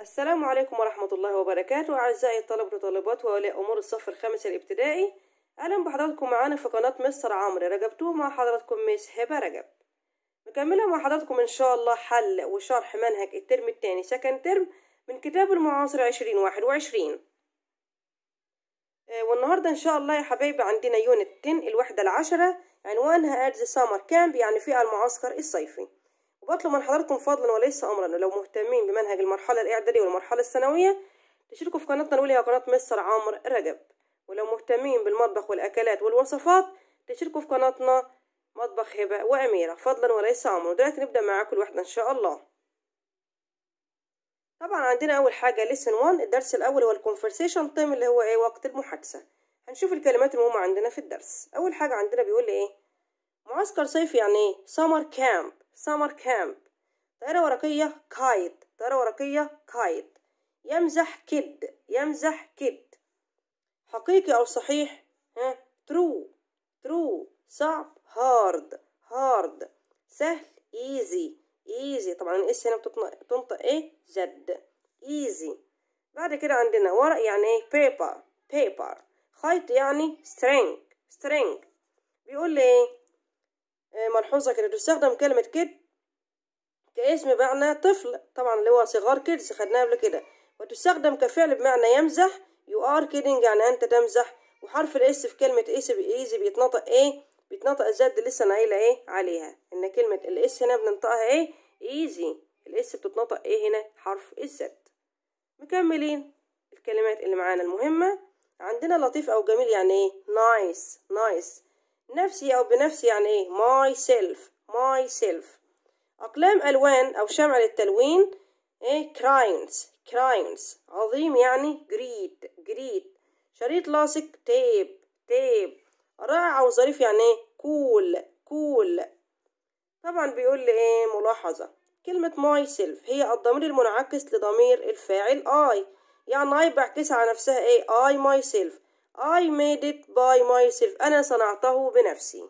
السلام عليكم ورحمة الله وبركاته أعزائي الطلبة وطالبات وأولياء أمور الصف الخامس الابتدائي أهلا بحضراتكم معانا في قناة مستر عمرو رجبتو مع حضراتكم ميس هبة رجب مكملة مع حضراتكم إن شاء الله حل وشرح منهج الترم التاني سكند ترم من كتاب المعاصر عشرين واحد وعشرين آه، والنهاردة إن شاء الله يا حبايبي عندنا يونت 10 الوحدة العشرة عنوانها at سامر كامب يعني فئة المعسكر الصيفي وبطلب من حضراتكم فضلا وليس امرا لو مهتمين بمنهج المرحله الاعداديه والمرحله الثانويه تشتركوا في قناتنا الأولى قناه مستر عمرو رجب ولو مهتمين بالمطبخ والاكلات والوصفات تشتركوا في قناتنا مطبخ هبه واميره فضلا وليس امرا ودلوقتي نبدا مع كل واحده ان شاء الله طبعا عندنا اول حاجه ليسن 1 الدرس الاول هو الكونفرسيشن تايم اللي هو ايه وقت المحادثه هنشوف الكلمات المهمه عندنا في الدرس اول حاجه عندنا بيقول لي ايه معسكر صيفي يعني ايه سمر كامب سمر كامب طائرة ورقية كايت طائرة ورقية كايت يمزح كد يمزح كد حقيقي أو صحيح ها ترو ترو صعب هارد هارد سهل ايزي ايزي طبعا الاس هنا بتنطق ايه زد ايزي بعد كده عندنا ورق يعني ايه بيبر بيبر خيط يعني string سترينج بيقول لي ايه ملحوظة كده تستخدم كلمة كيد كاسم معنى طفل طبعا اللي هو صغار كيدز خدناها قبل كده وتستخدم كفعل بمعنى يمزح يو ار كيدنج يعني انت تمزح وحرف الاس في كلمة اس ايزي e بيتنطق ايه بيتنطق زد لسه انا قايله ايه عليها ان كلمة الاس هنا بننطقها ايه ايزي الاس بتتنطق ايه هنا حرف الزد مكملين الكلمات اللي معانا المهمة عندنا لطيف او جميل يعني ايه نايس نايس نفسي أو بنفسي يعني إيه ماي سيلف ماي سيلف أقلام ألوان أو شمع للتلوين إيه كراينز كراينز عظيم يعني جريد جريد شريط لاصق تيب تيب رائع أو ظريف يعني إيه كول كول طبعا بيقول لي إيه ملاحظة كلمة ماي سيلف هي الضمير المنعكس لضمير الفاعل اي يعني اي بعكسها على نفسها إيه اي ماي سيلف I made it by myself أنا صنعته بنفسي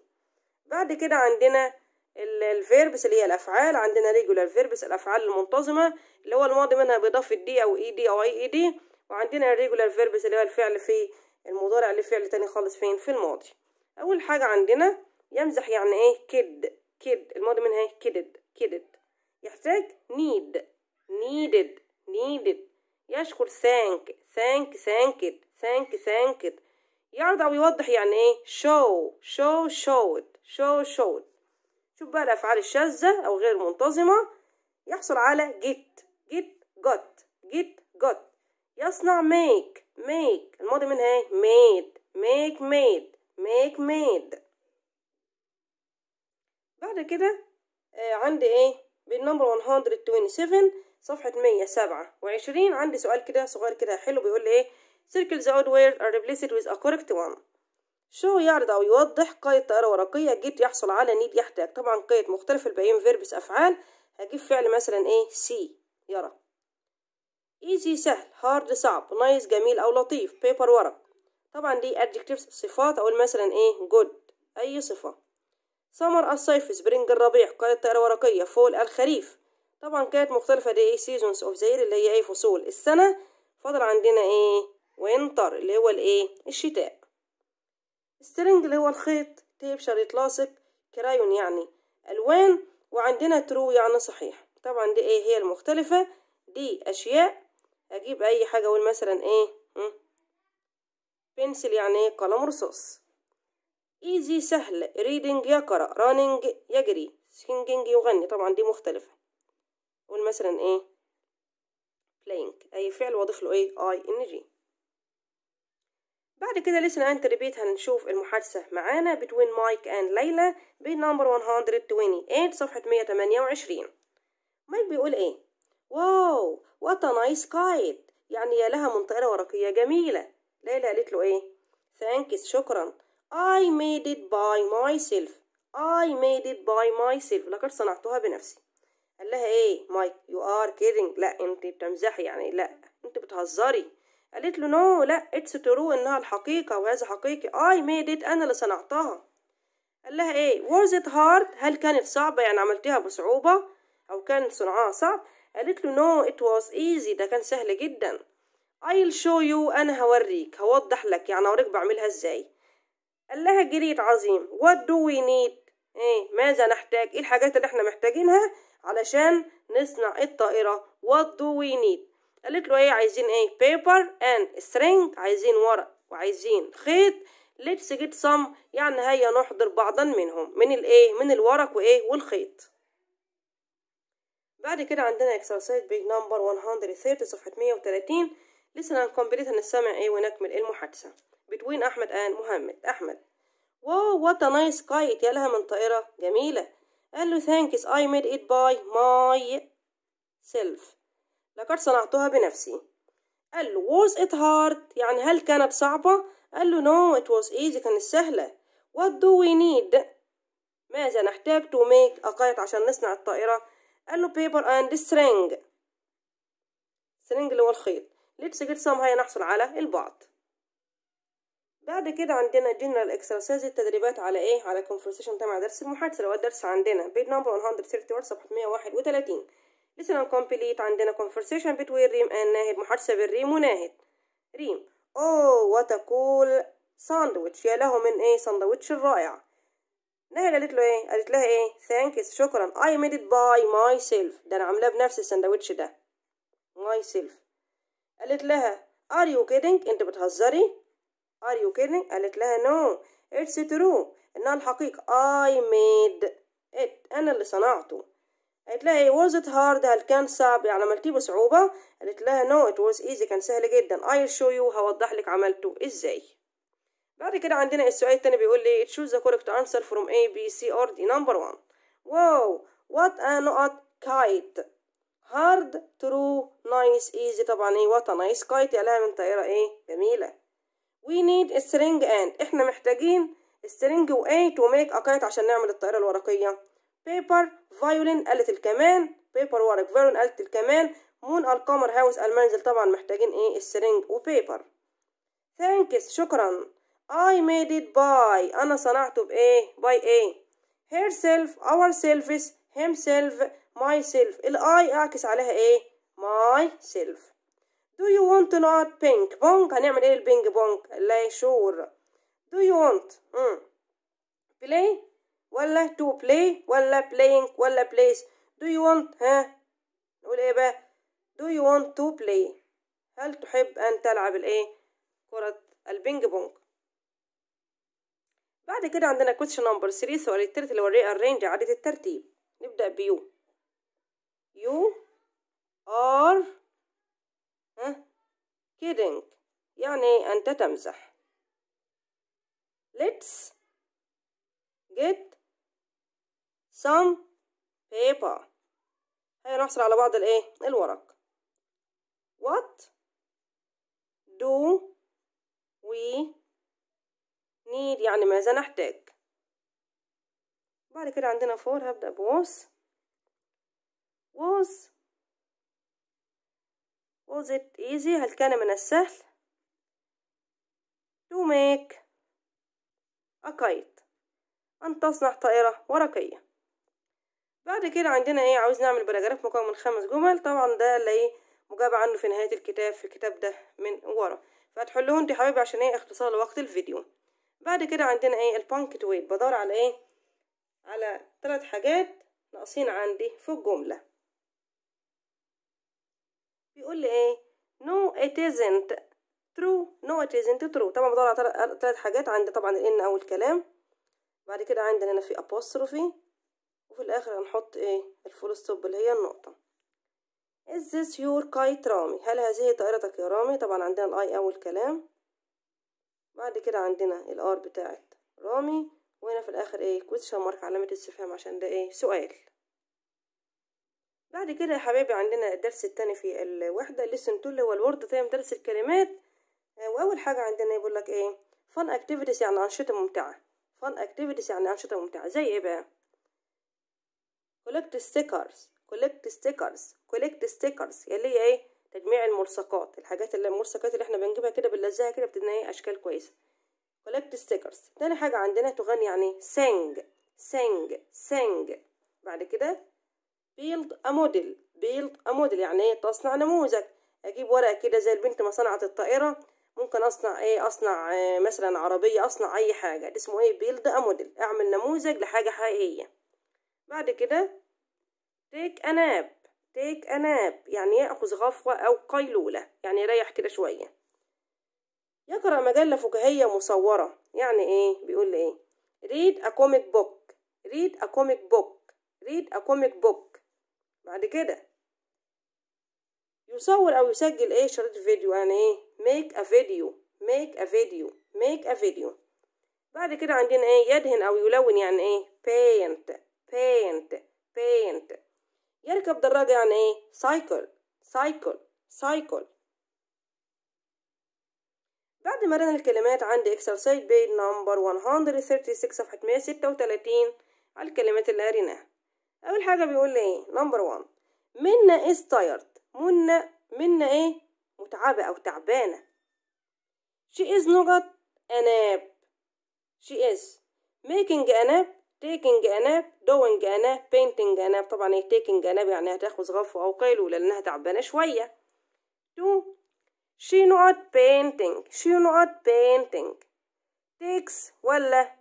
بعد كده عندنا الفيربس اللي هي الأفعال عندنا regular verbs الأفعال المنتظمة اللي هو الماضي منها بإضافة دي أو إي e دي أو أي إي دي وعندنا regular verbs اللي هو الفعل في المضارع لفعل تاني خالص فين في الماضي أول حاجة عندنا يمزح يعني إيه كد كد الماضي منها إيه كدد كدد يحتاج need needed needed يشكر thank thank thanked ثانك thank يعرض أو يوضح يعني إيه شو شو شود شو شود شوف بقى الأفعال الشاذة أو غير منتظمة يحصل على جيت جيت جوت جيت جوت يصنع ميك ميك الماضي منها إيه ميد ميك ميد ميك ميد بعد كده آه عندي إيه بالنمبر 127 صفحة 127 عندي سؤال كده صغير كده حلو بيقول لي إيه circles outward are replaced with a correct one شو يعرض أو يوضح قايد طائرة ورقية جيت يحصل على نيد يحتاج طبعا قايد مختلفة الباقيين فيربس أفعال هجيب فعل مثلا ايه سي يرى easy سهل hard صعب nice جميل أو لطيف paper ورق طبعا دي adjectives صفات أقول مثلا ايه good أي صفة summer الصيف spring الربيع قايد طائرة ورقية fall الخريف طبعا كانت مختلفة دي ايه seasons of the year اللي هي ايه فصول السنة فضل عندنا ايه وينتر اللي هو الايه الشتاء السترنج اللي هو الخيط تيب شريط لاصق كرايون يعني الوان وعندنا ترو يعني صحيح طبعا دي ايه هي المختلفة دي اشياء اجيب اي حاجة اقول مثلا ايه بنسل يعني ايه قلم رصاص ايزي سهل ريدنج يقرأ رانينج يجري سينجينج يغني طبعا دي مختلفة اقول مثلا ايه بلاينج اي فعل واضيف له ايه اي ان جي بعد كده لسه and تريبيت هنشوف المحادثة معانا بين مايك اند ليلى بنمبر 128 صفحة 128 مايك بيقول ايه واو وات نايس كايت يعني يا لها طائره ورقية جميلة ليلى قالت له ايه ثانكس شكرا ات باي ماي سيلف اي ميد ات باي ماي سيلف لقد صنعتها بنفسي قال لها ايه مايك يو ار كيدنج لا انت بتمزحي يعني لا انت بتهزري قالت له نو no, لا اتس ترو انها الحقيقة وهذا حقيقي اي ميد ات انا اللي صنعتها قال لها ايه واز ات هارد هل كانت صعبة يعني عملتيها بصعوبة او كان صنعها صعب قالت له نو ات واز ايزي ده كان سهل جدا I'll show you أنا هوريك هوضح لك يعني هوريك بعملها ازاي قال لها جريت عظيم what do we need ايه ماذا نحتاج ايه الحاجات اللي احنا محتاجينها علشان نصنع الطائرة what do we need قالت له ايه عايزين ايه بيبر اند سترينج عايزين ورق وعايزين خيط ليتس جيت some يعني هيا نحضر بعضا منهم من الايه من الورق وايه والخيط بعد كده عندنا اكسرسايز بيج نمبر 130 صفحة 130 لسه هنكمبليت هنستمع ايه ونكمل المحادثة بتوين احمد ان محمد احمد واو وات ا نايس يا لها من طائرة جميلة قال له ثانكس اي ميد ات باي ماي سيلف لقد صنعتها بنفسي قال له was it hard يعني هل كانت صعبة قال له no it was easy كانت سهلة what do we need ماذا نحتاج to make أقايت عشان نصنع الطائرة قال له paper and string string اللي هو الخيط let's get some هيا نحصل على البعض بعد كده عندنا general exercise التدريبات على ايه على conversation تبع درس المحادثة لو الدرس عندنا page number 131 صفحة 131 لسنا نكمبليت عندنا conversation between ريم and ناهد محادثة بين ريم وناهد ريم اوه وات كول ساندويتش يا له من ايه ساندويتش الرائع ناهد قالت له ايه قالت لها ايه ثانكس شكرا I made it by myself ده انا عاملاه بنفس الساندويتش ده myself قالت لها are you kidding انت بتهزري are you kidding قالت لها no it's true انها الحقيقة I made it انا اللي صنعته قالت لها it was it hard هل كان صعب يعني عملتيه بصعوبة قالت لها no it was easy كان سهل جدا I'll show you هوضح لك عملته ازاي بعد كده عندنا السؤال التاني بيقول لي choose the correct answer from A B C or D number one واو what a not kite hard true nice easy طبعا ايه what a nice kite يعني من طائرة ايه جميلة we need string and احنا محتاجين string و 8 و make a kite عشان نعمل الطائرة الورقية بيبر فايولين آلة الكمان بيبر وارك فايولين آلة الكمان مون القمر هاوس المنزل طبعا محتاجين ايه السرنج وبيبر ثانكس شكرا I made it by أنا صنعته بإيه by إيه herself ourselves himself myself الآي أعكس عليها إيه myself do you want to not pink بونج هنعمل إيه البينج بونج لا شور do you want مم. Hmm. play ولا to play ولا playing ولا plays do you want ها نقول ايه بقى do you want to play هل تحب ان تلعب الايه كرة البينج بونج بعد كده عندنا question number 3 سؤال التالت اللي وريه الرينج عادة الترتيب نبدأ بيو يو ار ها kidding يعني أنت تمزح let's some paper نحصل على بعض الايه الورق what do we need يعني ماذا نحتاج بعد كده عندنا فور هبدأ بوس was was it easy هل كان من السهل to make a kite أن تصنع طائرة ورقية بعد كده عندنا ايه عاوز نعمل باراجراف مكون من خمس جمل طبعا ده اللي إيه، مجاب عنه في نهاية الكتاب في الكتاب ده من ورا فهتحلوه انت حبايبي عشان ايه اختصار لوقت الفيديو بعد كده عندنا ايه البانكتويت بدور على ايه على ثلاث حاجات ناقصين عندي في الجملة بيقول لي ايه نو ات ازنت ترو نو ات ازنت ترو طبعا بدور على ثلاث حاجات عندي طبعا الان اول كلام بعد كده عندنا هنا في ابوستروفي وفي الاخر هنحط ايه الفول ستوب اللي هي النقطه از ذس يور كايت رامي هل هذه طائرتك يا رامي طبعا عندنا الاي اول كلام بعد كده عندنا الار بتاعت رامي وهنا في الاخر ايه question مارك علامه استفهام عشان ده ايه سؤال بعد كده يا حبايبي عندنا الدرس الثاني في الوحده lesson تو اللي هو الورد تايم درس الكلمات آه، واول حاجه عندنا يقول لك ايه فان اكتيفيتيز يعني انشطه ممتعه فان اكتيفيتيز يعني انشطه ممتعه زي ايه بقى collect stickers collect stickers collect stickers اللي هي ايه تجميع الملصقات الحاجات اللي الملصقات اللي احنا بنجيبها كده بنلزقها كده بتدينا ايه اشكال كويسه collect stickers تاني حاجه عندنا تغني يعني sing sing sing بعد كده build a model build a model يعني ايه تصنع نموذج اجيب ورقه كده زي البنت ما صنعت الطائره ممكن اصنع ايه اصنع إيه مثلا عربيه اصنع اي حاجه ده اسمه ايه build a model اعمل نموذج لحاجه حقيقيه بعد كده تيك اناب تيك اناب يعني يأخذ غفوة أو قيلولة يعني يريح كده شوية يقرأ مجلة فكاهية مصورة يعني ايه بيقول ايه read a comic book read a comic book read a comic book بعد كده يصور أو يسجل ايه شريط فيديو يعني ايه make a video make a video make a video بعد كده عندنا ايه يدهن أو يلون يعني ايه paint paint paint يركب دراجة يعني ايه cycle cycle cycle بعد ما رن الكلمات عندي exercise page number 136 صفحة 136 على الكلمات اللي قريناها أول حاجة بيقول لي ايه number 1 منا is tired منا منا ايه متعبة أو تعبانة she is not a nap she is making a nap تيكنج اناب دوينج اناب بينتينج اناب طبعا هي تيكنج اناب يعني هتاخذ غفوة او قيلولة لانها تعبانة شوية تو she not painting she not painting takes ولا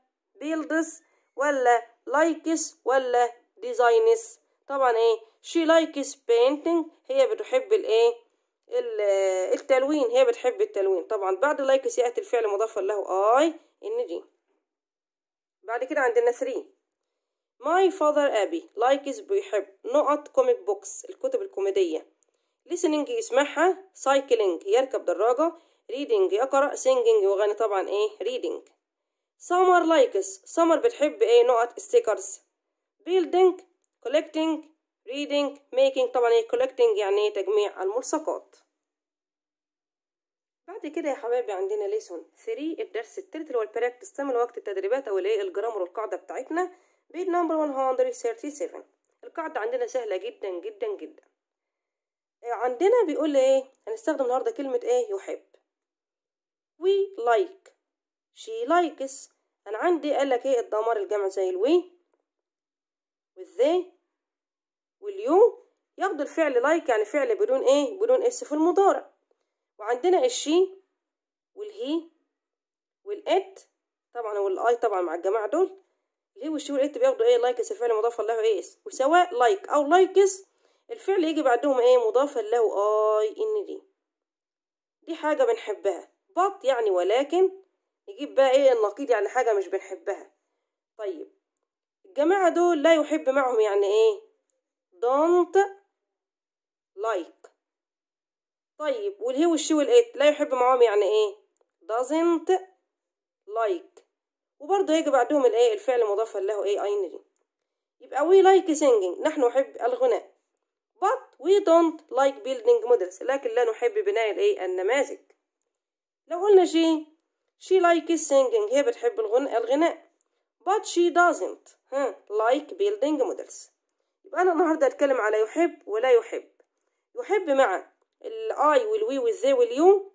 builds ولا likes ولا designs طبعا ايه she likes painting هي بتحب الايه التلوين هي بتحب التلوين طبعا بعد likes ياتي الفعل مضافا له اي ان جي بعد كده عندنا 3 My father ابي likes بيحب نقط كوميك بوكس الكتب الكوميدية listening يسمعها cycling يركب دراجة reading يقرأ singing يغني طبعا ايه reading summer likes summer بتحب ايه نقط stickers building collecting reading making طبعا ايه collecting يعني ايه تجميع الملصقات بعد كده يا حبايبي عندنا ليسون 3 الدرس الثالث اللي هو البراكتس تعمل وقت التدريبات او الايه الجرامر والقاعده بتاعتنا بيت نمبر 137 القاعده عندنا سهله جدا جدا جدا آه، عندنا بيقول ايه هنستخدم النهارده كلمه ايه يحب وي لايك شي لايكس انا عندي قال لك ايه الضمار الجمع زي الوي والذي واليو ياخدوا الفعل لايك like يعني فعل بدون ايه بدون اس في المضارع وعندنا الشي والهي والات طبعا والاي طبعا مع الجماعه دول الهي والشي والات بياخدوا ايه لايكس الفعل مضاف له ايه وسواء لايك او لايكس الفعل يجي بعدهم ايه مضاف له اي ان دي دي حاجه بنحبها بط يعني ولكن نجيب بقى ايه النقيض يعني حاجه مش بنحبها طيب الجماعه دول لا يحب معهم يعني ايه don't like طيب والهي والشي والات لا يحب معاهم يعني ايه doesn't like وبرضه هيجي بعدهم الايه الفعل المضاف له ايه دي يبقى we like singing نحن نحب الغناء but we don't like building models لكن لا نحب بناء الايه النماذج لو قلنا شي she likes singing هي بتحب الغناء but she doesn't ها like building models يبقى انا النهارده هتكلم على يحب ولا يحب يحب مع الاي والوي والزي واليو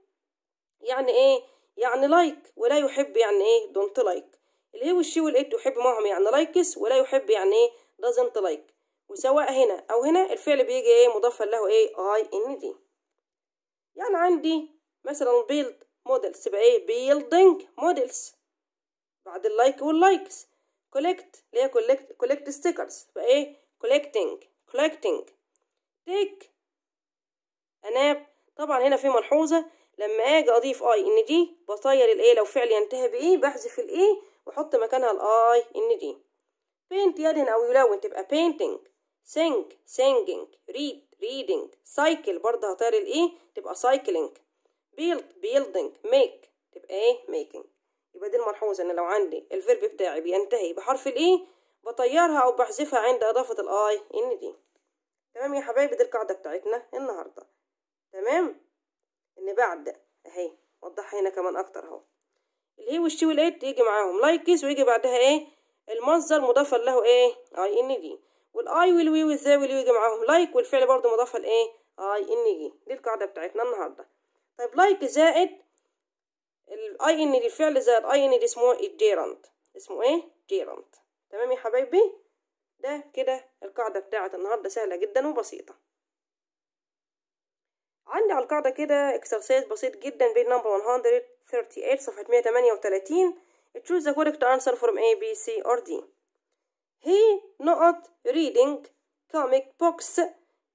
يعني ايه يعني لايك ولا يحب يعني ايه دونت لايك الهي والشي والات يحب معهم يعني لايكس ولا يحب يعني ايه دازنت لايك وسواء هنا او هنا الفعل بيجي ايه مضاف له ايه اي ان دي يعني عندي مثلا بيلد مودلز تبقى ايه بيلدينج مودلز بعد اللايك واللايكس كولكت اللي هي كولكت كولكت ستيكرز تبقى ايه كولكتينج كولكتنج تيك أناب طبعا هنا في ملحوظة لما أجي أضيف أي إن دي بطير الإيه لو فعل ينتهي بإيه e، بحذف الإيه e وأحط مكانها الأي إن دي بينت يدهن أو يلون تبقى painting sing singing read reading cycle برضه هطير الإيه e تبقى cycling build building make تبقى إيه making يبقى دي الملحوظة إن لو عندي الفيرب بتاعي بينتهي بحرف الإيه بطيرها أو بحذفها عند إضافة الأي إن دي تمام يا حبايبي دي القاعدة بتاعتنا النهاردة تمام ان بعد اهي وضحها هنا كمان اكتر اهو الهي والشي والايت يجي معاهم لايكس ويجي بعدها ايه المصدر مضاف له ايه اي ان جي والاي والوي والذا والي يجي معاهم لايك والفعل برضو مضافا لايه اي ان جي دي القاعده بتاعتنا النهارده طيب لايك زائد الاي ان دي الفعل زائد اي ان دي اسمه الجيرانت اسمه ايه جيرانت تمام يا حبايبي ده كده القاعده بتاعت النهارده سهله جدا وبسيطه عندي على القاعدة كده اكسرسايز بسيط جدا بين نمبر 138 صفحة 138 choose the correct answer from A, B, C or D He not reading comic books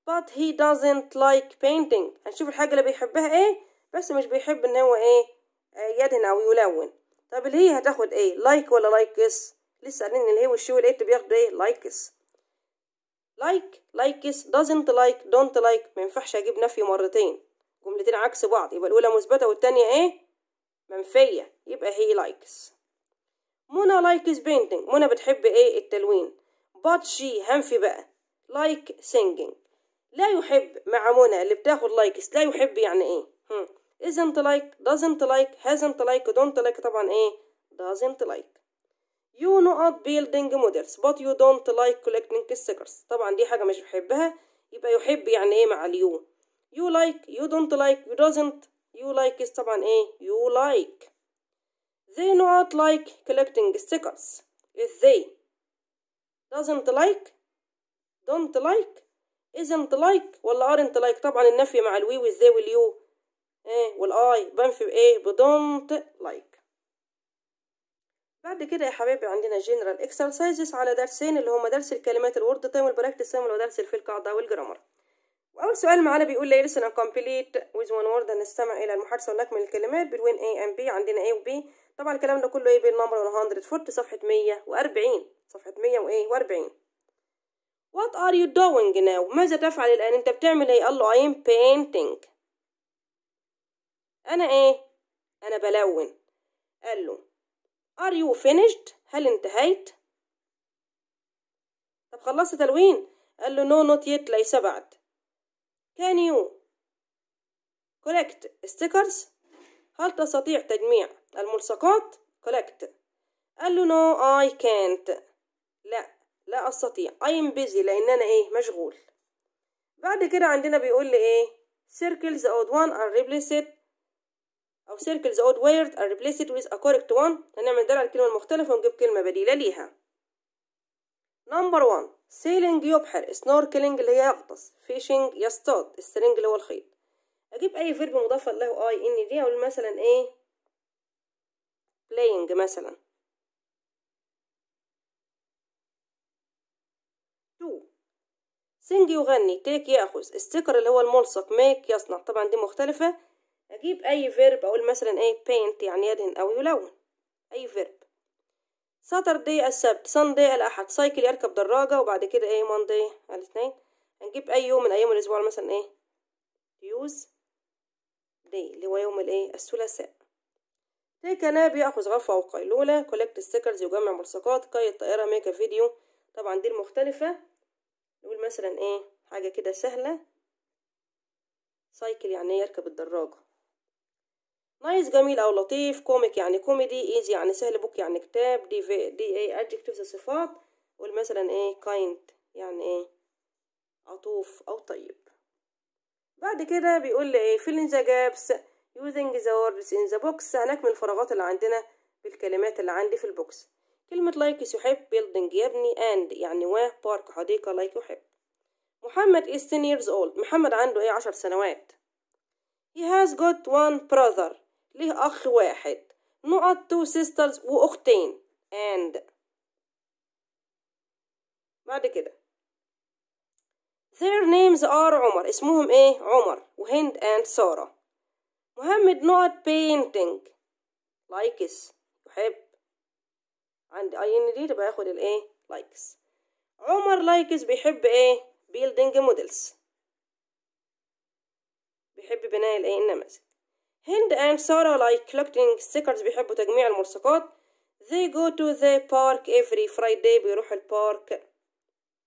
but he doesn't like painting هنشوف الحاجة اللي بيحبها ايه بس مش بيحب ان هو ايه يدهن او يلون طب اللي هي هتاخد ايه لايك like ولا لايكس لسه قالين اللي هي والشي والإيه بياخدوا ايه لايكس like likes doesn't like don't like ما ينفعش اجيب نفي مرتين جملتين عكس بعض يبقى الاولى مثبته والتانية ايه منفيه يبقى هي likes منى likes painting منى بتحب ايه التلوين but she هنفي بقى like singing لا يحب مع منى اللي بتاخد لايكس لا يحب يعني ايه هم. isn't like doesn't like hasn't like don't like طبعا ايه doesn't like You know up building models but you don't like collecting stickers طبعا دي حاجة مش بحبها يبقى يحب يعني ايه مع اليو You like you don't like you doesn't you like is طبعا ايه you like They not like collecting stickers is they doesn't like don't like isn't like ولا aren't like طبعا النفي مع الوي والذي واليو ايه والاي بنفي بايه بدونت like بعد كده يا حبايبي عندنا جنرال اكسرسايزز على درسين اللي هما درس الكلمات الورد تايم والبراكتس تايم ودرس في القاعده والجرامر واول سؤال معانا بيقول لي لسه كومبليت ويز وان وورد نستمع الى المحادثه ونكمل الكلمات بالوين اي ام بي عندنا اي وبي طبعا الكلام ده كله ايه 100 فورت صفحه 140 صفحه 140 وايه ار يو دوينج ناو ماذا تفعل الآن؟ أنت بتعمل إيه؟ قال له I بينتينج أنا إيه؟ أنا بلون. قال له Are you finished هل انتهيت طب خلصت تلوين قال له no not yet ليس بعد can you collect stickers هل تستطيع تجميع الملصقات collect قال له no I can't لا لا استطيع I'm busy لان انا ايه مشغول بعد كده عندنا بيقول لي ايه circles odd one are replaced أو circles أو odd word and replace it with a correct one هنعمل دال على الكلمة المختلفة ونجيب كلمة بديلة ليها نمبر وان سيلينج يبحر سنوركلينج اللي هي يغطس فيشينج يصطاد السرنج اللي هو الخيط أجيب أي فيرب مضاف له أي إن دي أقول مثلا إيه playing مثلا سينج يغني تيك ياخذ ستيكر اللي هو الملصق ميك يصنع طبعا دي مختلفة اجيب اي فيرب اقول مثلا ايه paint يعني يدهن او يلون اي فيرب ساتردي السبت ساندي الاحد سايكل يركب دراجة وبعد كده ايه ماندي الاثنين هنجيب اي يوم من ايام الاسبوع مثلا ايه يوز دي اللي هو يوم الايه الثلاثاء تيك ناب ياخذ غرفة او قيلولة كولكت ستيكرز يجمع ملصقات قيد طائرة ميك فيديو طبعا دي المختلفة نقول مثلا ايه حاجة كده سهلة سايكل يعني إيه، يركب الدراجة نايس جميل او لطيف كوميك يعني كوميدي ايزي يعني سهل بوك يعني كتاب دي في دي اي ادجكتيفز الصفات والمثلا ايه كايند يعني ايه عطوف او طيب بعد كده بيقول لي ايه filling جابس يوزنج ذا the ان ذا بوكس box هنكمل الفراغات اللي عندنا بالكلمات اللي عندي في البوكس كلمة لايك يحب building يبني اند يعني واه بارك حديقة لايك يحب محمد is 10 years old محمد عنده ايه عشر سنوات he has got one brother ليه أخ واحد نقط تو سيسترز وأختين and بعد كده their names are عمر اسمهم ايه عمر وهند and سارة محمد نقط painting لايكس يحب عندي اي ان دي تبقى ياخد الايه لايكس عمر لايكس بيحب ايه building models بيحب بناء الايه النماذج هند and سارة like collecting stickers بيحبوا تجميع الملصقات they go to the park every Friday بيروح البارك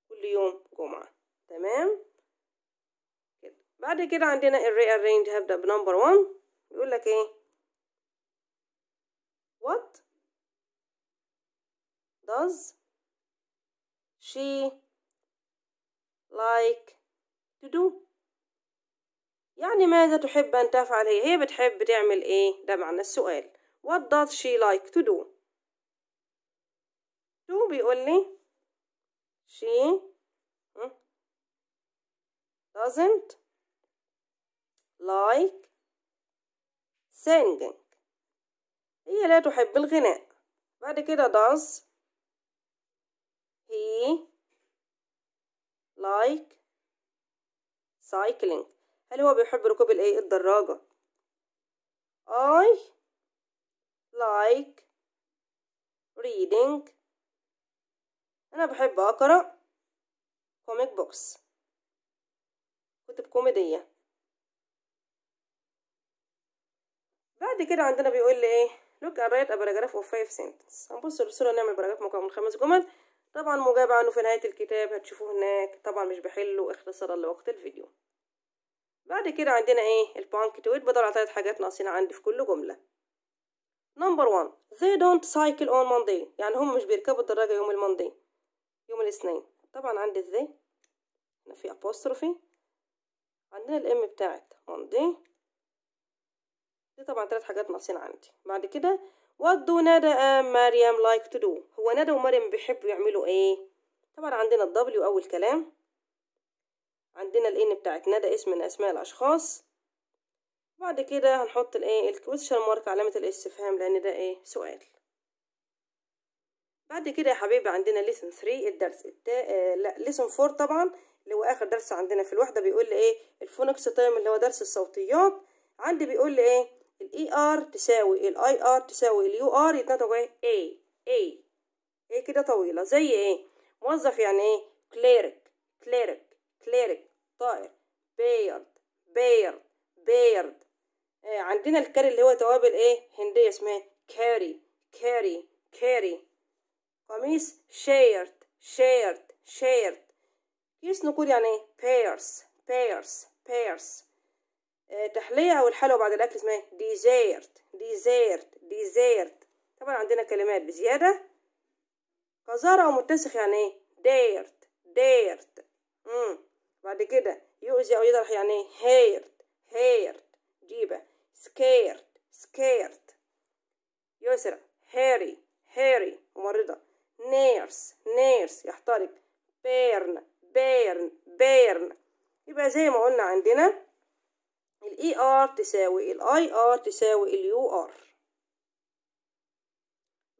كل يوم جمعة تمام كده. بعد كده عندنا rearrange هبدأ بنمبر 1 بيقول لك ايه what does she like to do يعني ماذا تحب أن تفعل هي هي بتحب تعمل إيه ده معنى السؤال what does she like to do to بيقول لي she doesn't like singing هي لا تحب الغناء بعد كده does he like cycling هل هو بيحب ركوب الايه الدراجة I like reading أنا بحب أقرأ كوميك بوكس كتب كوميدية بعد كده عندنا بيقول لي ايه look and write a paragraph of five sentences هنبص للصورة نعمل paragraph مكون من خمس جمل طبعا مجاب عنه في نهاية الكتاب هتشوفوه هناك طبعا مش بحله اختصارا لوقت الفيديو بعد كده عندنا ايه البانكتويت بدل على ثلاث حاجات ناقصين عندي في كل جملة نمبر 1 they don't cycle on Monday يعني هم مش بيركبوا الدراجة يوم الماندي يوم الاثنين طبعا عندي ازاي هنا في ابوستروفي عندنا الام بتاعت Monday دي طبعا ثلاث حاجات ناقصين عندي بعد كده what do ندى مريم like to do هو ندى ومريم بيحبوا يعملوا ايه طبعا عندنا الدبليو اول كلام عندنا الان بتاعتنا ده اسم من اسماء الاشخاص بعد كده هنحط الايه الكويشن مارك علامه الاستفهام لان ده ايه سؤال بعد كده يا حبيبي عندنا ليسن 3 الدرس التا... آه لا ليسن 4 طبعا اللي هو اخر درس عندنا في الوحده بيقول لي ايه الفونكس تايم اللي هو درس الصوتيات عندي بيقول لي ايه الاي ار e تساوي الاي ار تساوي اليو ار يتنطق ايه اي اي ايه كده طويله زي ايه موظف يعني ايه كليرك كليرك كليرك طائر بيرد بيرد بيرد آه عندنا الكاري اللي هو توابل ايه هندية اسمها كاري كاري كاري قميص شيرت شيرت شيرت كيس نقول يعني ايه بيرس بيرس بيرس تحلية او الحلوة بعد الاكل اسمها ديزيرت ديزيرت ديزيرت طبعا عندنا كلمات بزيادة قذارة او متسخ يعني ايه ديرت ديرت مم. بعد كده يؤذي أو يضرح يعني إيه هيرد هيرد جيبة سكيرد سكيرد يسرع هيري هيري ممرضة نيرس نيرس يحترق بيرن بيرن بيرن يبقى زي ما قلنا عندنا الاي ار e تساوي الاي ار تساوي اليو ار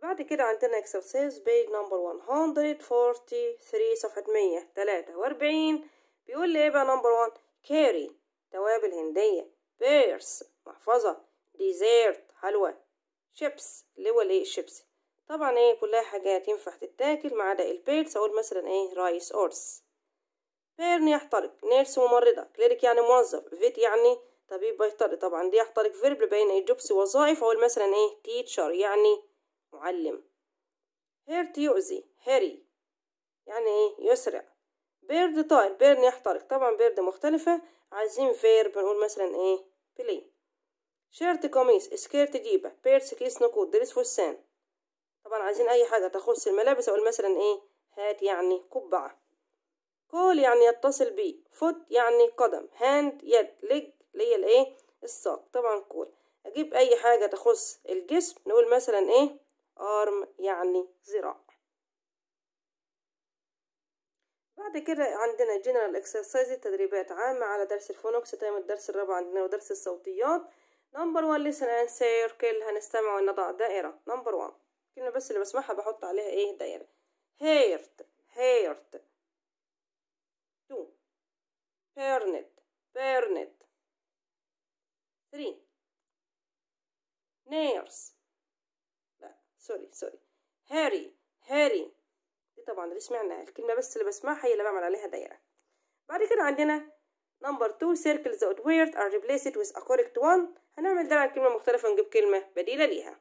بعد كده عندنا exercise page number 143 صفحة 143 بيقول لي ايه بقى نمبر 1 كاري توابل هنديه بيرس محفظه ديزيرت حلوى شيبس اللي هو الايه الشيبس طبعا ايه كلها حاجات ينفع تتاكل ما عدا البيرس اقول مثلا ايه رايس اورس بيرن يحترق نيرس ممرضه كليريك يعني موظف فيت يعني طبيب بيحترق طبعا دي يحترق فيرب بين ايه جوبس وظائف اقول مثلا ايه تيتشر يعني معلم هيرت يؤذي هري يعني ايه يسرع بيرد طائر بيرن يحترق طبعا بيرد مختلفة عايزين فير بنقول مثلا ايه بلي شيرت قميص سكيرت جيبة بيرس كيس نقود دريس فستان طبعا عايزين اي حاجة تخص الملابس اقول مثلا ايه هات يعني قبعة كول يعني يتصل بي فوت يعني قدم هاند يد لج اللي هي الايه الساق طبعا كول اجيب اي حاجة تخص الجسم نقول مثلا ايه ارم يعني ذراع بعد كده عندنا جنرال اكسرسايز تدريبات عامة على درس الفونوكس تايم الدرس الرابع عندنا ودرس الصوتيات نمبر 1 لسن اند سيركل هنستمع ونضع دائرة نمبر 1 الكلمة بس اللي بسمعها بحط عليها ايه دائرة هيرت هيرت تو بيرنت بيرنت ثري نيرس لا سوري سوري هاري هاري طبعا اللي سمعناها الكلمة بس اللي بسمعها هي اللي بعمل عليها دايرة بعد كده عندنا نمبر 2 circles that word are replaced with a correct one هنعمل ده على كلمة مختلفة نجيب كلمة بديلة ليها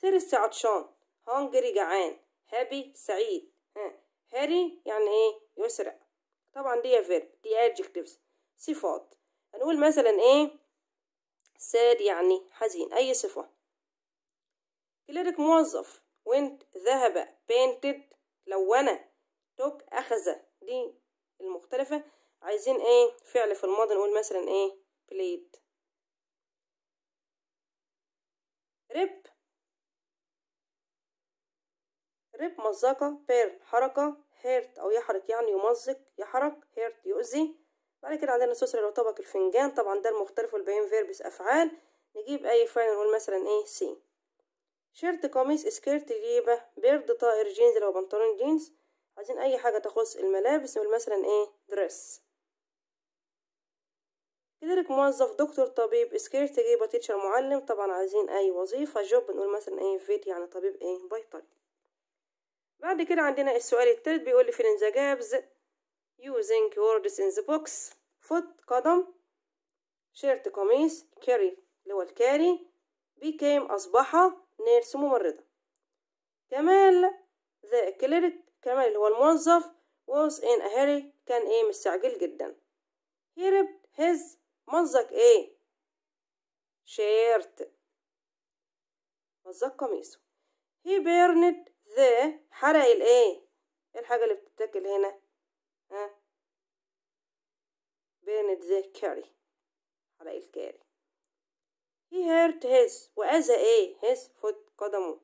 ثيرستي عطشان هانجري جعان هابي سعيد ها هاري يعني ايه يسرع طبعا دي فيرب دي adjectives صفات هنقول مثلا ايه sad يعني حزين اي صفة كليرك موظف went ذهب painted لو أنا توك أخذ دي المختلفة عايزين ايه فعل في الماضي نقول مثلا ايه بليد ريب ريب مزقة بير حركة هيرت أو يحرك يعني يمزق يحرك هيرت يؤذي بعد كده عندنا سوسر لو طبق الفنجان طبعا ده المختلف والباقيين فيربس أفعال نجيب أي فعل نقول مثلا ايه سي شيرت قميص سكيرت جيبة بيرد طائر جينز لو بنطلون جينز عايزين اي حاجة تخص الملابس نقول مثلا ايه دريس كذلك موظف دكتور طبيب سكيرت جيبة تيتشر معلم طبعا عايزين اي وظيفة جوب نقول مثلا ايه فيت يعني طبيب ايه بيطري بعد كده عندنا السؤال التالت بيقول لي fill in using words in the box فوت قدم شيرت قميص كاري اللي هو الكاري became أصبح نيرس ممرضة كمال ذا كليريك كمال اللي هو الموظف was in a hurry كان ايه مستعجل جدا he ripped his مزق ايه شيرت مزق قميصه he burned the حرق الايه ايه الحاجة اللي بتتاكل هنا ها burned the curry حرق الكاري He hurt his وأذى إيه his foot قدمه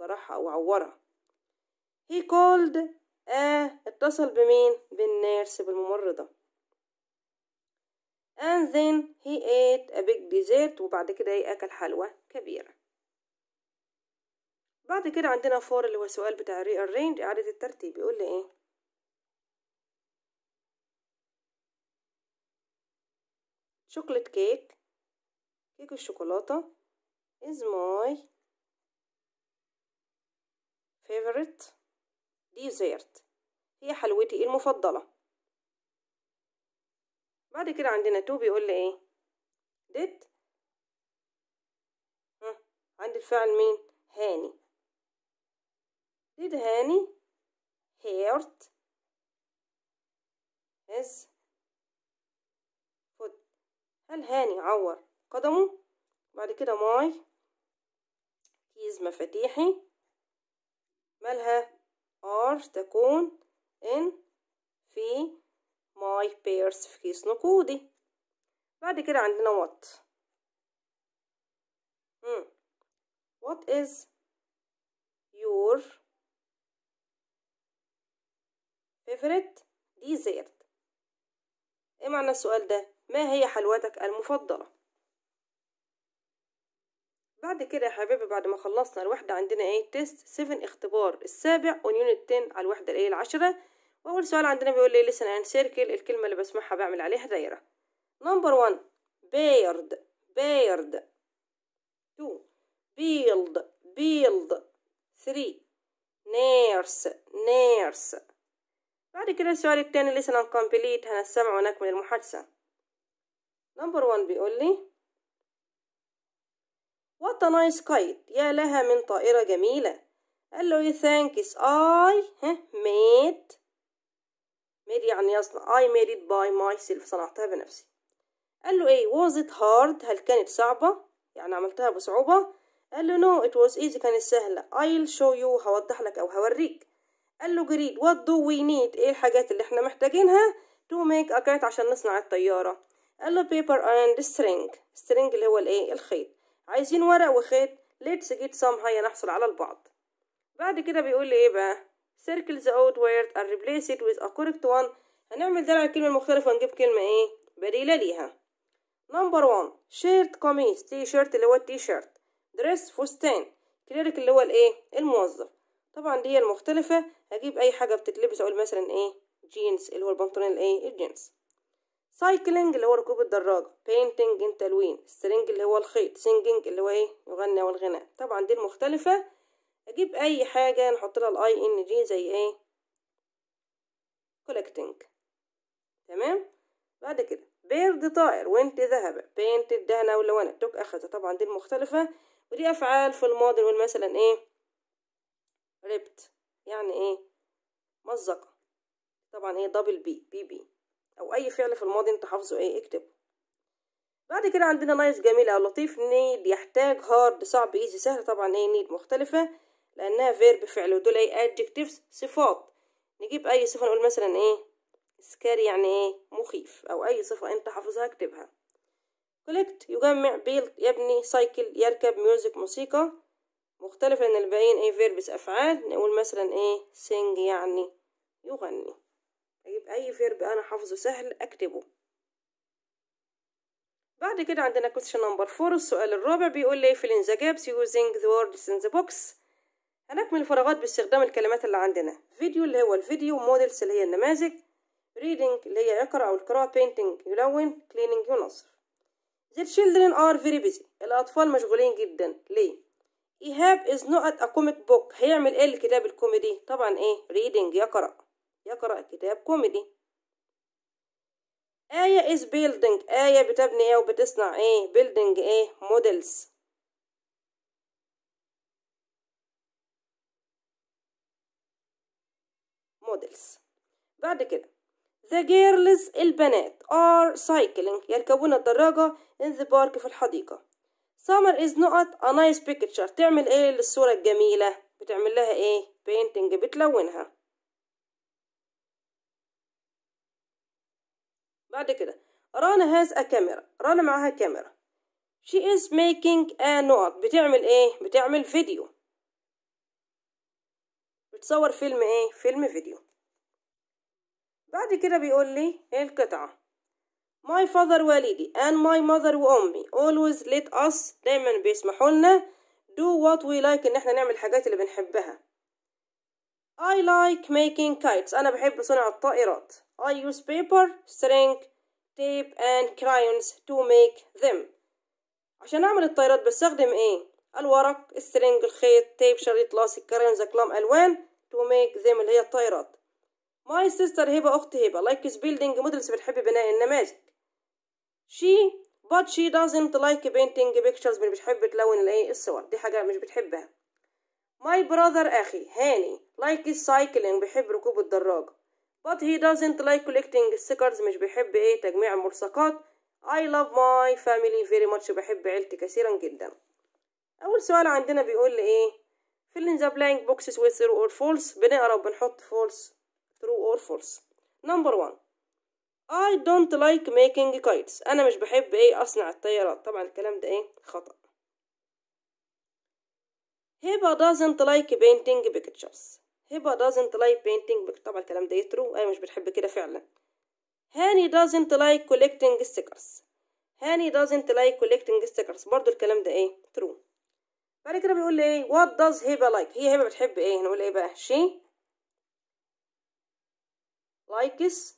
جرحها أو عورها he called آه اتصل بمين بالنيرس بالممرضة and then he ate a big dessert وبعد كده ايه أكل حلوة كبيرة بعد كده عندنا فور اللي هو سؤال بتاع rearrange إعادة الترتيب بيقول لي ايه شوكليت كيك كيك الشوكولاتة is my favorite dessert هي حلوتي المفضلة بعد كده عندنا تو بيقول لي ايه did عند الفعل مين هاني did هاني hurt his foot هل هاني عور قدمه بعد كده ماي كيز مفاتيحي مالها ار تكون ان في ماي بيرس في كيس نقودي بعد كده عندنا وات وات از يور favorite ديزيرت ايه معنى السؤال ده ما هي حلوتك المفضله بعد كده يا حبايبي بعد ما خلصنا الوحدة عندنا ايه تيست 7 اختبار السابع ونيونت 10 على الوحدة الايه العشرة واول سؤال عندنا بيقول لي لسن ان سيركل الكلمة اللي بسمعها بعمل عليها دايرة نمبر 1 بيرد بيرد 2 بيلد بيلد 3 نيرس نيرس بعد كده السؤال التاني لسن كومبليت هنستمع ونكمل المحادثة نمبر 1 بيقول لي What a nice kite يا لها من طائرة جميلة قال له you think it's I ها made made يعني يصنع I made it by myself صنعتها بنفسي قال له ايه was it hard هل كانت صعبة يعني عملتها بصعوبة قال له no it was easy كانت سهلة I'll show you هوضح لك او هوريك قال له جريد what do we need ايه الحاجات اللي احنا محتاجينها to make a kite عشان نصنع الطيارة قال له paper and string string اللي هو الايه الخيط عايزين ورق وخيط let's get some هيا نحصل على البعض بعد كده بيقول لي ايه بقى circle the old word and replace it with a correct one هنعمل ده على الكلمة المختلفة ونجيب كلمة ايه بديلة ليها نمبر 1 شيرت قميص تي شيرت اللي هو التي شيرت دريس فستان كليرك اللي هو الايه الموظف طبعا دي المختلفة هجيب اي حاجة بتتلبس اقول مثلا ايه جينز اللي هو البنطلون الايه الجينز سايكلينج اللي هو ركوب الدراجة بينتينج تلوين سترينج اللي هو الخيط سينجينج اللي هو ايه يغني والغناء طبعا دي المختلفة اجيب اي حاجة نحط لها الاي ان جي زي ايه كولكتينج تمام بعد كده بيرد طائر وانت ذهب بينت الدهنة واللونة توك اخذ طبعا دي المختلفة ودي افعال في الماضي نقول مثلا ايه ربت يعني ايه مزقة طبعا ايه دبل بي بي بي او اي فعل في الماضي انت حافظه ايه اكتبه بعد كده عندنا نايس جميلة او لطيف نيد يحتاج هارد صعب ايزي سهل طبعا ايه نيد مختلفة لانها فيرب فعل ودول ايه ادجكتيفز صفات نجيب اي صفة نقول مثلا ايه سكاري يعني ايه مخيف او اي صفة انت حافظها اكتبها كولكت يجمع بيلد يبني سايكل يركب ميوزك موسيقى مختلفة عن الباقيين ايه فيربس افعال نقول مثلا ايه سينج يعني يغني اجيب اي فيرب انا حافظه سهل اكتبه بعد كده عندنا question number 4 السؤال الرابع بيقول لي fill in the gaps using the words in the box هنكمل الفراغات باستخدام الكلمات اللي عندنا فيديو اللي هو الفيديو models اللي هي النماذج reading اللي هي يقرأ أو القراءة painting يلون cleaning ينظف The children are very busy الأطفال مشغولين جدا ليه؟ إيهاب is not a comic book هيعمل إيه الكتاب الكوميدي؟ طبعا إيه reading يقرأ يقرأ كتاب كوميدي آية is building آية بتبني ايه وبتصنع ايه building ايه models models بعد كده The girls البنات are cycling يركبون الدراجة in the park في الحديقة Summer is not a nice picture تعمل ايه للصورة الجميلة بتعمل لها ايه painting بتلونها بعد كده رانا هاز ا كاميرا رانا معاها كاميرا she is making a note بتعمل ايه بتعمل فيديو بتصور فيلم ايه فيلم فيديو بعد كده بيقول لي ايه القطعة my father والدي and my mother وامي always let us دايما بيسمحوا لنا do what we like ان احنا نعمل الحاجات اللي بنحبها I like making kites أنا بحب صنع الطائرات I use paper, string, tape and crayons to make them عشان أعمل الطيارات بستخدم إيه؟ الورق string، الخيط tape، شريط لاصق crayons، أقلام ألوان to make them اللي هي الطيارات My sister هبة أخت هبة likes building models بتحب بناء النماذج she but she doesn't like painting pictures مش بتحب تلون الايه الصور دي حاجة مش بتحبها My brother أخي هاني likes cycling بيحب ركوب الدراجة but he doesn't like collecting stickers مش بيحب ايه تجميع ملصقات I love my family very much بحب عيلتي كثيرا جدا اول سؤال عندنا بيقول لي ايه fill in the blank boxes with true or false بنقرا وبنحط false true or false number one I don't like making kites انا مش بحب ايه اصنع الطيارات طبعا الكلام ده ايه خطأ Heba doesn't like painting pictures هبه doesn't like painting طبعا الكلام ده يترو اي مش بتحب كده فعلا هاني doesn't like collecting stickers هاني doesn't like collecting stickers برضو الكلام ده ايه ترو بعد كده بيقول لي ايه what does هبه like هي هبه بتحب ايه هنقول ايه بقى she likes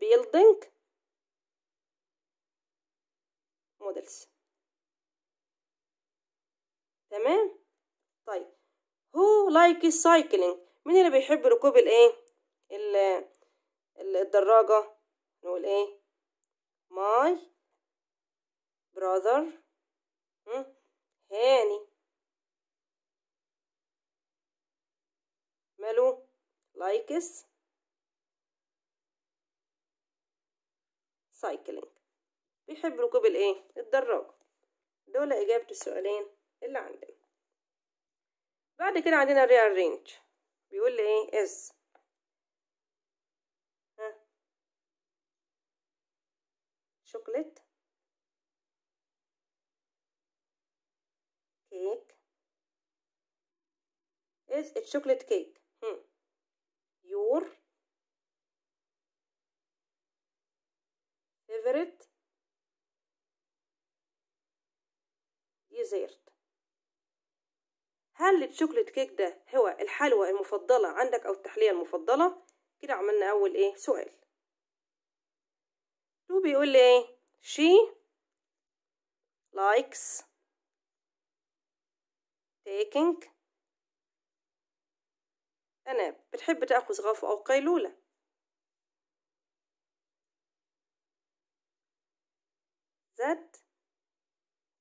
building models تمام طيب هو لايك السايكلينج مين اللي بيحب ركوب الايه الدراجة نقول ايه ماي براذر هاني ماله لايكس سايكلينج بيحب ركوب الايه الدراجة دول اجابة السؤالين اللي عندنا بعد كده عندنا الريال رينج بيقول لي ايه اس ها شوكليت كيك اس الشوكليت كيك هم يور فيفرت ديزرت هل الشوكليت كيك ده هو الحلوى المفضلة عندك أو التحلية المفضلة كده عملنا أول إيه سؤال تو بيقول لي إيه she likes taking أنا بتحب تأخذ غفوة أو قيلولة that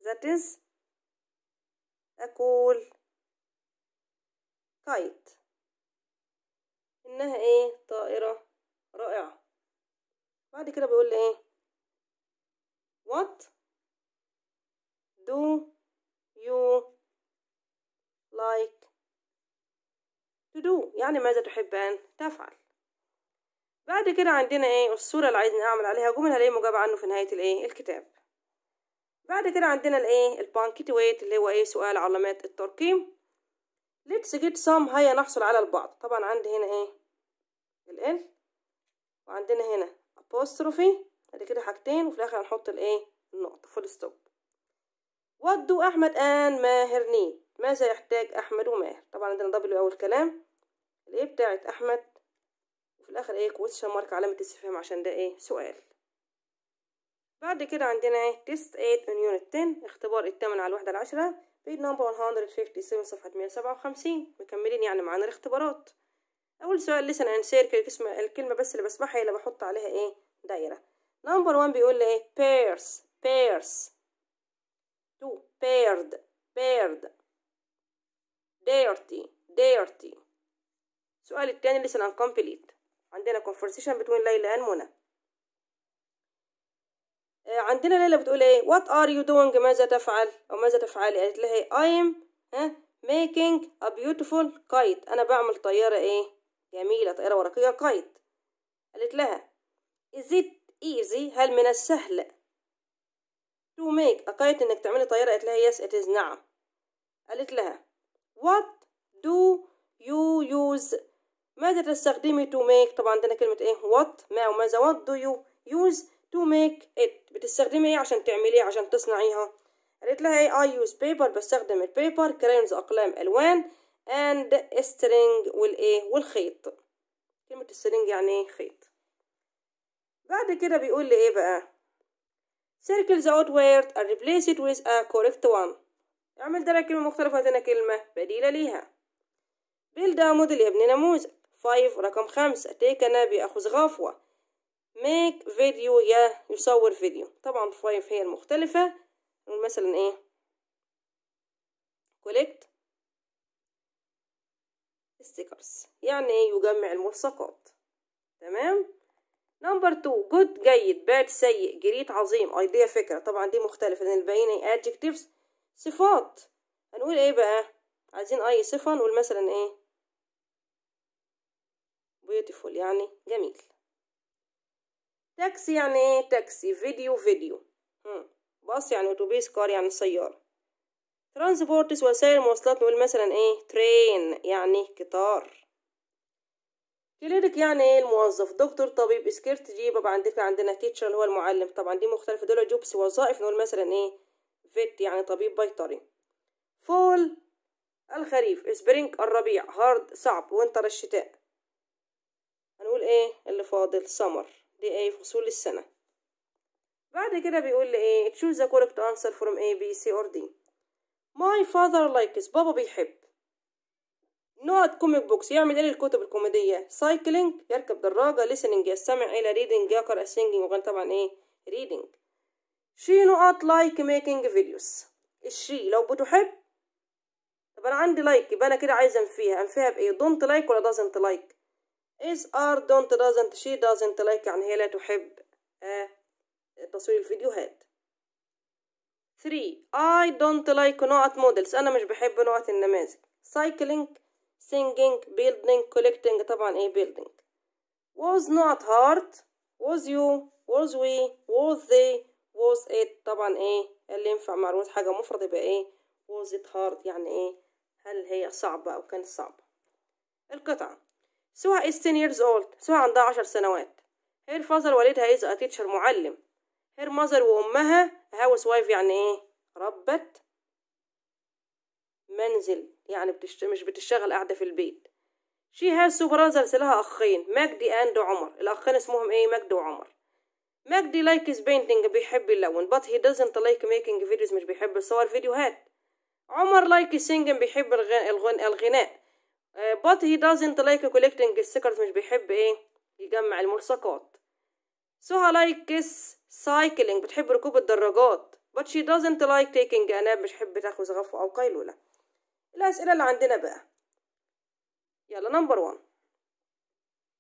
that is أقول كايت انها ايه طائرة رائعة بعد كده بيقول لي ايه what do you like to do يعني ماذا تحب ان تفعل بعد كده عندنا ايه الصورة اللي عايزين اعمل عليها جمل هلاقي مجاب عنه في نهاية الايه الكتاب بعد كده عندنا الايه البانكيتويت اللي هو ايه سؤال علامات الترقيم let's get some هيا نحصل على البعض طبعا عندي هنا ايه ال وعندنا هنا apostrophe بعد كده حاجتين وفي الاخر هنحط الايه النقطه فول ستوب وات احمد ان ماهر نيد ماذا يحتاج احمد وماهر طبعا عندنا دبليو اول كلام الايه بتاعت احمد وفي الاخر ايه كويستشن مارك علامه استفهام عشان ده ايه سؤال بعد كده عندنا ايه تيست 8 من يونت 10 اختبار الثامن على الوحده العشره بيج نمبر 157 صفحة 157 مكملين يعني معانا الاختبارات أول سؤال لسن أن سيركل الكلمة بس اللي بسمعها اللي بحط عليها إيه دايرة نمبر 1 بيقول لي إيه بيرس بيرس 2 بيرد بيرد ديرتي ديرتي السؤال التاني لسن أن complete عندنا conversation between ليلى and منى عندنا ليلى بتقول ايه وات ار يو دوينج ماذا تفعل او ماذا تفعلي قالت لها ايه اي ام ها ميكينج ا بيوتيفول كايت انا بعمل طياره ايه جميله طياره ورقيه كايت قالت لها از ات ايزي هل من السهل تو ميك ا كايت انك تعملي طياره قالت لها يس ات از نعم قالت لها وات دو يو يوز ماذا تستخدمي تو ميك طبعا عندنا كلمه ايه وات ما وماذا وات دو يو يوز to make it بتستخدمي ايه عشان تعمليها عشان تصنعيها قالت لها ايه I use paper بستخدم البيبر كريونز اقلام الوان and string والايه والخيط كلمة string يعني ايه خيط بعد كده بيقول لي ايه بقى circle the odd word and replace it with a correct one اعمل درجة كلمة مختلفة هنا كلمة بديلة ليها build a model ابن نموذج 5 رقم 5 take a nappy اخذ غفوة make فيديو يا يصور فيديو طبعا فايف هي المختلفة نقول مثلا ايه كوليكت ستيكرز يعني ايه يجمع الملصقات تمام نمبر 2 جود جيد باد سيء جريت عظيم ايديا فكرة طبعا دي مختلفة لان الباقيين ايه adjectives صفات هنقول ايه بقى عايزين اي صفة نقول مثلا ايه بيوتيفول يعني جميل تاكسي يعني ايه تاكسي فيديو فيديو باص يعني اتوبيس كار يعني سيارة ترانسبورتس وسائل مواصلات نقول مثلا ايه ترين يعني قطار كليرك يعني ايه الموظف دكتور طبيب سكرت جيب بقى عندك عندنا تيتشر اللي هو المعلم طبعا دي مختلفة دول جوبس وظائف نقول مثلا ايه فيت يعني طبيب بيطري فول الخريف سبرينج الربيع هارد صعب وانتر الشتاء هنقول ايه اللي فاضل سمر لأي فصول السنة بعد كده بيقول لي ايه choose the correct answer from A B C or D my father likes بابا بيحب نوت كوميك بوكس يعمل ايه للكتب الكوميدية سايكلينج يركب دراجة listening يستمع الى reading يقرأ singing وغن طبعا ايه reading she نقط like making videos الشي لو بتحب طب انا عندي لايك يبقى انا كده عايزه انفيها انفيها بايه دونت لايك ولا دازنت لايك is are don't doesn't she doesn't like يعني هي لا تحب تصوير الفيديوهات 3 I don't like نوعة models أنا مش بحب نوعة النماذج cycling singing building collecting طبعا ايه building was not hard was you was we was they was it طبعا ايه اللي ينفع مع was حاجة مفرد يبقى ايه was it hard يعني ايه هل هي صعبة او كانت صعبة القطعة سوها is 10 years old سوها عندها عشر سنوات هير فازر والدها is a teacher معلم هير مازر وأمها هاوس وايف يعني إيه ربت منزل يعني بتشت... مش بتشتغل قاعدة في البيت she has two brothers لها أخين مجدي أند عمر الأخين اسمهم إيه مجدي وعمر مجدي likes بينتينج بيحب يلون but he doesn't like making videos مش بيحب يصور فيديوهات عمر لايك سينجن بيحب الغناء Uh, but he doesn't like collecting stickers مش بيحب ايه يجمع الملصقات so he likes cycling بتحب ركوب الدراجات but she doesn't like taking a nap مش بتحب تاخذ غفوة أو قيلولة الأسئلة اللي عندنا بقى يلا نمبر 1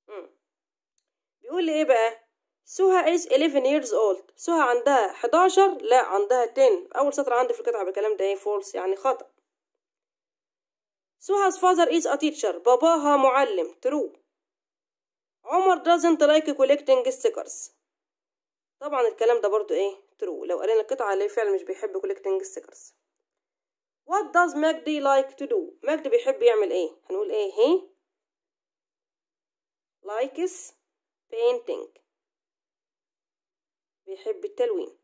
hmm. بيقول لي ايه بقى سوها is 11 years old سوها عندها 11 لا عندها 10 أول سطر عندي في القطعة بالكلام ده ايه فولس يعني خطأ Suha's father is a teacher. باباها معلم. True. عمر doesn't like collecting stickers. طبعا الكلام ده برضو ايه true لو قرينا القطعة اللي فعلا مش بيحب collecting stickers. What does مجدي like to do؟ مجدي بيحب يعمل ايه؟ هنقول ايه هي؟ likes painting بيحب التلوين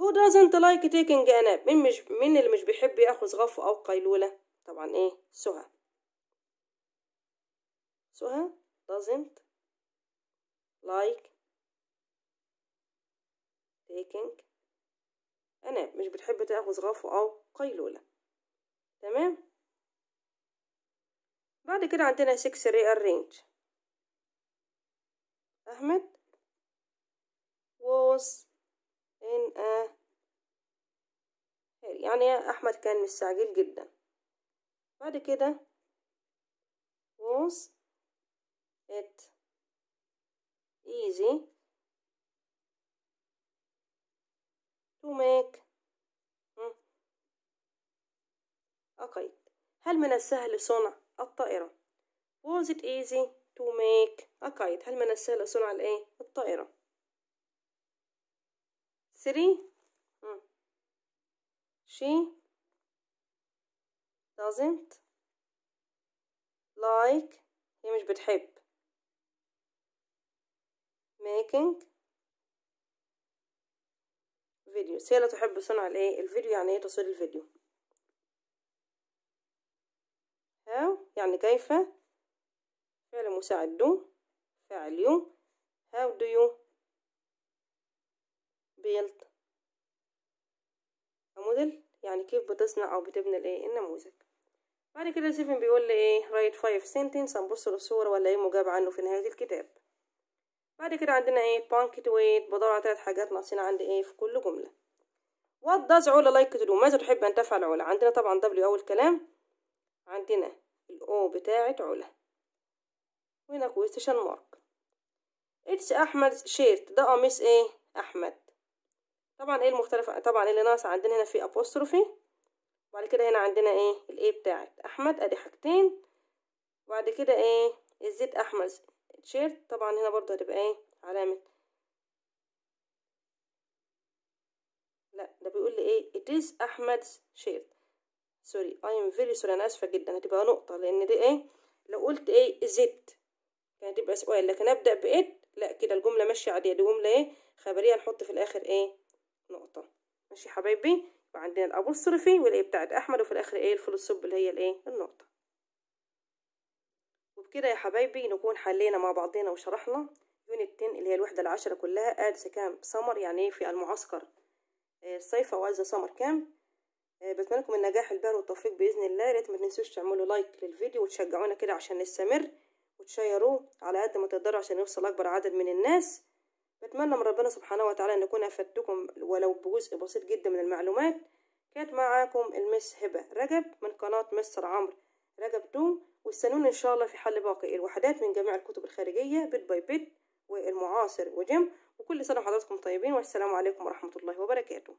هو doesn't like taking a nap مين مش مين اللي مش بيحب ياخذ غفوة أو قيلولة طبعا إيه سهى سهى doesn't like taking a nap مش بتحب تاخذ غفوة أو قيلولة تمام بعد كده عندنا 6 rearrange أحمد was إن آه يعني أحمد كان مستعجل جدا بعد كده was it easy to make أقيد هل من السهل صنع الطائرة was it easy to make أقيد هل من السهل صنع الإيه الطائرة 3 hmm. she doesn't like هي مش بتحب making videos هي لا تحب صنع الايه الفيديو يعني ايه تصوير الفيديو how يعني كيف فعل مساعد do فعل you how do you بيلتا كموديل يعني كيف بتصنع او بتبني الايه النموذج إيه بعد كده سيفن بيقول لي ايه رايت فايف سنتنس هنبص للصورة ولا ايه مجاب عنه في نهاية الكتاب بعد كده عندنا ايه ويت بدور على تلات حاجات ناقصين عندي ايه في كل جملة وات داز علا لايك تو دو ماذا تحب ان تفعل علا عندنا طبعا دبليو اول كلام عندنا الاو بتاعة علا وهنا كويستشن مارك اتس احمد شيرت ده قميص ايه احمد طبعا ايه المختلف طبعا اللي ناقص عندنا هنا في ابوستروفي وبعد كده هنا عندنا ايه الايه بتاعت احمد ادي حاجتين وبعد كده ايه الزيت احمد تيشيرت طبعا هنا برضو هتبقى ايه علامة لا ده بيقول لي ايه it is احمد's shirt سوري I am very sorry انا اسفة جدا هتبقى نقطة لان دي ايه لو قلت ايه زيت كانت هتبقى سؤال لكن ابدأ بإت لا كده الجملة ماشية عادية دي جملة ايه خبرية نحط في الاخر ايه نقطة ماشي حبايبي يبقى عندنا الابوستروفي والايه بتاعت احمد وفي الاخر ايه الفول ستوب اللي هي الايه النقطة وبكده يا حبايبي نكون حلينا مع بعضينا وشرحنا يونت 10 اللي هي الوحدة العشرة كلها ادز آه، كام سمر يعني ايه في المعسكر آه، الصيف او ادز سمر كام آه، بتمنى لكم النجاح البال والتوفيق باذن الله يا ريت ما تنسوش تعملوا لايك للفيديو وتشجعونا كده عشان نستمر وتشيروه على قد ما تقدروا عشان يوصل اكبر عدد من الناس بتمنى من ربنا سبحانه وتعالى ان اكون افدتكم ولو بجزء بسيط جدا من المعلومات كانت معاكم المس هبه رجب من قناه مستر عمرو رجب دوم واستنوني ان شاء الله في حل باقي الوحدات من جميع الكتب الخارجيه بيت باي بيت والمعاصر وجيم وكل سنه وحضراتكم طيبين والسلام عليكم ورحمه الله وبركاته